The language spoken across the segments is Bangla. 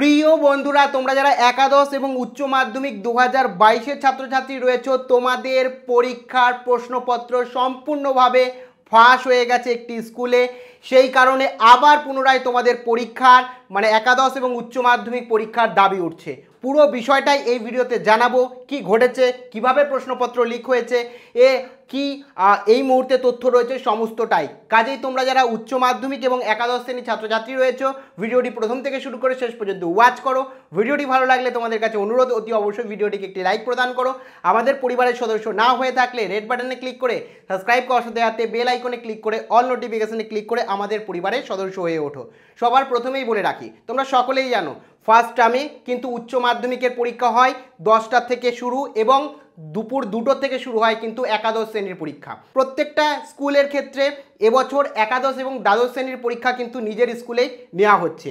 প্রিয় বন্ধুরা তোমরা যারা একাদশ এবং উচ্চ মাধ্যমিক দু হাজার বাইশের ছাত্রছাত্রী রয়েছ তোমাদের পরীক্ষার প্রশ্নপত্র সম্পূর্ণভাবে ফাঁস হয়ে গেছে একটি স্কুলে সেই কারণে আবার পুনরায় তোমাদের পরীক্ষার মানে একাদশ এবং উচ্চ মাধ্যমিক পরীক্ষার দাবি উঠছে পুরো বিষয়টাই এই ভিডিওতে জানাবো কি ঘটেছে কিভাবে প্রশ্নপত্র লিক হয়েছে এ কি এই মুহূর্তে তথ্য রয়েছে সমস্তটাই কাজেই তোমরা যারা উচ্চ মাধ্যমিক এবং একাদশ শ্রেণীর ছাত্রছাত্রী রয়েছে ভিডিওটি প্রথম থেকে শুরু করে শেষ পর্যন্ত ওয়াচ করো ভিডিওটি ভালো লাগলে তোমাদের কাছে অনুরোধ অতি অবশ্যই ভিডিওটিকে একটি লাইক প্রদান করো আমাদের পরিবারের সদস্য না হয়ে থাকলে রেড বাটনে ক্লিক করে সাবস্ক্রাইব করার সাথে সাথে বেল আইকনে ক্লিক করে অল নোটিফিকেশানে ক্লিক করে আমাদের পরিবারের সদস্য হয়ে ওঠো সবার প্রথমেই বলে রাখি তোমরা সকলেই জানো ফার্স্ট টার্মে কিন্তু উচ্চ মাধ্যমিকের পরীক্ষা হয় দশটা থেকে শুরু এবং দুপুর দুটো থেকে শুরু হয় কিন্তু একাদশ শ্রেণীর পরীক্ষা প্রত্যেকটা স্কুলের ক্ষেত্রে এবছর একাদশ এবং দ্বাদশ শ্রেণীর পরীক্ষা কিন্তু নিজের স্কুলেই নেওয়া হচ্ছে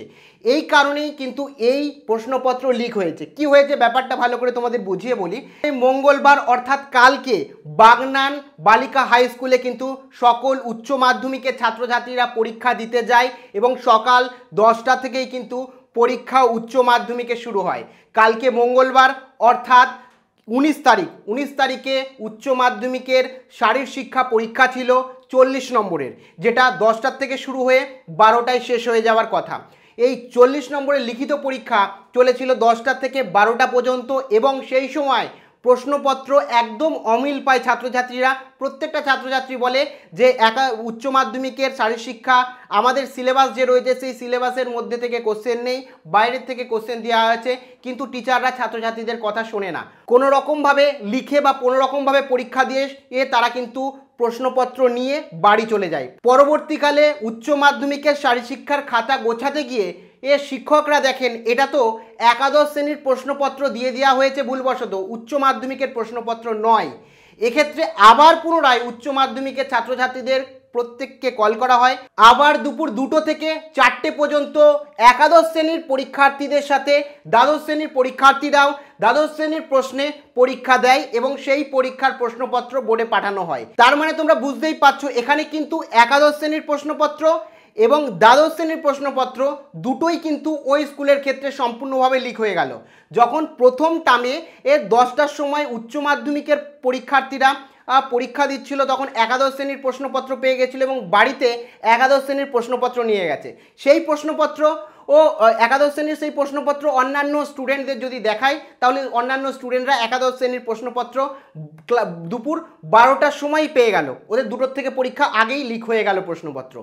এই কারণেই কিন্তু এই প্রশ্নপত্র লিক হয়েছে কি হয়েছে ব্যাপারটা ভালো করে তোমাদের বুঝিয়ে বলি মঙ্গলবার অর্থাৎ কালকে বাগনান বালিকা হাই স্কুলে কিন্তু সকল উচ্চ মাধ্যমিকের ছাত্রছাত্রীরা পরীক্ষা দিতে যায় এবং সকাল দশটা থেকেই কিন্তু পরীক্ষা উচ্চ মাধ্যমিকে শুরু হয় কালকে মঙ্গলবার অর্থাৎ উনিশ তারিখ উনিশ তারিখে উচ্চ মাধ্যমিকের শারীর শিক্ষা পরীক্ষা ছিল চল্লিশ নম্বরের যেটা দশটার থেকে শুরু হয়ে বারোটায় শেষ হয়ে যাওয়ার কথা এই চল্লিশ নম্বরের লিখিত পরীক্ষা চলেছিল দশটা থেকে বারোটা পর্যন্ত এবং সেই সময় প্রশ্নপত্র একদম অমিল পায় ছাত্রছাত্রীরা প্রত্যেকটা ছাত্রছাত্রী বলে যে একা উচ্চ মাধ্যমিকের শারীরশিক্ষা আমাদের সিলেবাস যে রয়েছে সেই সিলেবাসের মধ্যে থেকে কোশ্চেন নেই বাইরের থেকে কোশ্চেন দেওয়া হয়েছে কিন্তু টিচাররা ছাত্রছাত্রীদের কথা শোনে না কোনো রকমভাবে লিখে বা কোনো রকমভাবে পরীক্ষা দিয়ে এ তারা কিন্তু প্রশ্নপত্র নিয়ে বাড়ি চলে যায় পরবর্তীকালে উচ্চ মাধ্যমিকের শারীরশিক্ষার খাতা গোছাতে গিয়ে এ শিক্ষকরা দেখেন এটা তো একাদশ শ্রেণীর প্রশ্নপত্র দিয়ে দেওয়া হয়েছে ভুলবশত উচ্চ মাধ্যমিকের প্রশ্নপত্র নয় এক্ষেত্রে আবার পুনরায় উচ্চ মাধ্যমিকের ছাত্রছাত্রীদের প্রত্যেককে কল করা হয় আবার দুপুর দুটো থেকে চারটে পর্যন্ত একাদশ শ্রেণীর পরীক্ষার্থীদের সাথে দ্বাদশ শ্রেণীর পরীক্ষার্থীরাও দ্বাদশ শ্রেণীর প্রশ্নে পরীক্ষা দেয় এবং সেই পরীক্ষার প্রশ্নপত্র বোর্ডে পাঠানো হয় তার মানে তোমরা বুঝতেই পারছো এখানে কিন্তু একাদশ শ্রেণীর প্রশ্নপত্র এবং দ্বাদশ শ্রেণীর প্রশ্নপত্র দুটোই কিন্তু ওই স্কুলের ক্ষেত্রে সম্পূর্ণভাবে লিক হয়ে গেল যখন প্রথম টামে এর দশটার সময় উচ্চ মাধ্যমিকের পরীক্ষার্থীরা পরীক্ষা দিচ্ছিল তখন একাদশ শ্রেণীর প্রশ্নপত্র পেয়ে গেছিলো এবং বাড়িতে একাদশ শ্রেণীর প্রশ্নপত্র নিয়ে গেছে সেই প্রশ্নপত্র ও একাদশ শ্রেণীর সেই প্রশ্নপত্র অন্যান্য স্টুডেন্টদের যদি দেখাই তাহলে অন্যান্য স্টুডেন্টরা একাদশ শ্রেণীর প্রশ্নপত্র দুপুর বারোটার সময় পেয়ে গেল ওদের দুটোর থেকে পরীক্ষা আগেই লিক হয়ে গেল প্রশ্নপত্র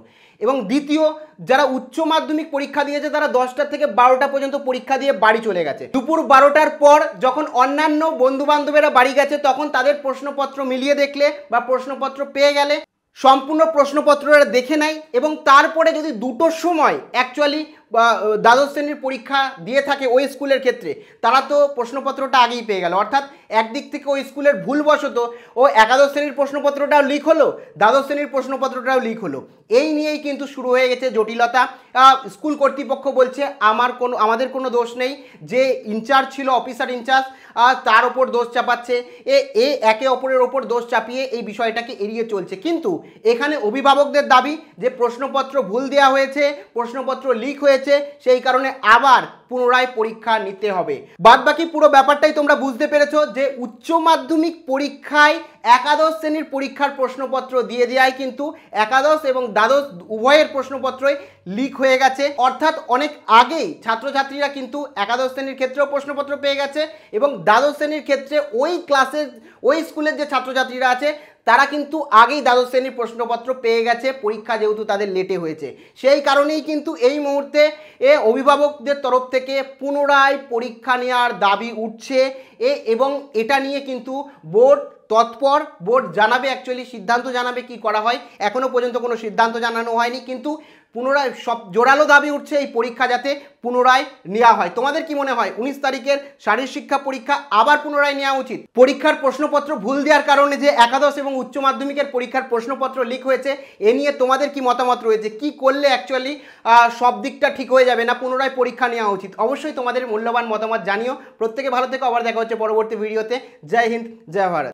এবং দ্বিতীয় যারা উচ্চ মাধ্যমিক পরীক্ষা দিয়েছে তারা দশটা থেকে বারোটা পর্যন্ত পরীক্ষা দিয়ে বাড়ি চলে গেছে দুপুর বারোটার পর যখন অন্যান্য বন্ধুবান্ধবেরা বাড়ি গেছে তখন তাদের প্রশ্নপত্র মিলিয়ে দেখলে বা প্রশ্নপত্র পেয়ে গেলে সম্পূর্ণ প্রশ্নপত্রটা দেখে নেয় এবং তারপরে যদি দুটোর সময় অ্যাকচুয়ালি বা দ্বাদশ শ্রেণীর পরীক্ষা দিয়ে থাকে ওই স্কুলের ক্ষেত্রে তারা তো প্রশ্নপত্রটা আগেই পেয়ে গেল অর্থাৎ একদিক থেকে ওই স্কুলের ভুলবশত ও একাদশ শ্রেণীর প্রশ্নপত্রটাও লিক হলো দ্বাদশ শ্রেণীর প্রশ্নপত্রটাও লিক হলো এই নিয়েই কিন্তু শুরু হয়ে গেছে জটিলতা স্কুল কর্তৃপক্ষ বলছে আমার কোনো আমাদের কোনো দোষ নেই যে ইনচার্জ ছিল অফিসার ইনচার্জ তার ওপর দোষ চাপাচ্ছে এ এ একে অপরের ওপর দোষ চাপিয়ে এই বিষয়টাকে এড়িয়ে চলছে কিন্তু এখানে অভিভাবকদের দাবি যে প্রশ্নপত্র ভুল দেওয়া হয়েছে প্রশ্নপত্র লিক হয়েছে রয়েছে সেই কারণে আবার পুনরায় পরীক্ষা নিতে হবে বাদবাকি পুরো ব্যাপারটাই তোমরা বুঝতে পেরেছো যে উচ্চ মাধ্যমিক পরীক্ষায় একাদশ শ্রেণীর পরীক্ষার প্রশ্নপত্র দিয়ে দেওয়ায় কিন্তু একাদশ এবং দ্বাদশ উভয়ের প্রশ্নপত্রই লিক হয়ে গেছে অর্থাৎ অনেক আগেই ছাত্রছাত্রীরা কিন্তু একাদশ শ্রেণীর ক্ষেত্রেও প্রশ্নপত্র পেয়ে গেছে এবং দ্বাদশ শ্রেণীর ক্ষেত্রে ওই ক্লাসের ওই স্কুলের যে ছাত্রছাত্রীরা আছে তারা কিন্তু আগেই দ্বাদশ শ্রেণীর প্রশ্নপত্র পেয়ে গেছে পরীক্ষা যেহেতু তাদের লেটে হয়েছে সেই কারণেই কিন্তু এই মুহূর্তে এ অভিভাবকদের তরফ থেকে পুনরায় পরীক্ষা নেওয়ার দাবি উঠছে এ এবং এটা নিয়ে কিন্তু বোর্ড তৎপর বোর্ড জানাবে অ্যাকচুয়ালি সিদ্ধান্ত জানাবে কি করা হয় এখনও পর্যন্ত কোনো সিদ্ধান্ত জানানো হয়নি কিন্তু পুনরায় সব জোরালো দাবি উঠছে এই পরীক্ষা যাতে পুনরায় নেওয়া হয় তোমাদের কি মনে হয় উনিশ তারিখের শারীরিক শিক্ষা পরীক্ষা আবার পুনরায় নেওয়া উচিত পরীক্ষার প্রশ্নপত্র ভুল দেওয়ার কারণে যে একাদশ এবং উচ্চ মাধ্যমিকের পরীক্ষার প্রশ্নপত্র লিক হয়েছে এ নিয়ে তোমাদের কি মতামত রয়েছে কি করলে অ্যাকচুয়ালি সব দিকটা ঠিক হয়ে যাবে না পুনরায় পরীক্ষা নেওয়া উচিত অবশ্যই তোমাদের মূল্যবান মতামত জানিও প্রত্যেকে ভালো থেকে আবার দেখা হচ্ছে পরবর্তী ভিডিওতে জয় হিন্দ জয় ভারত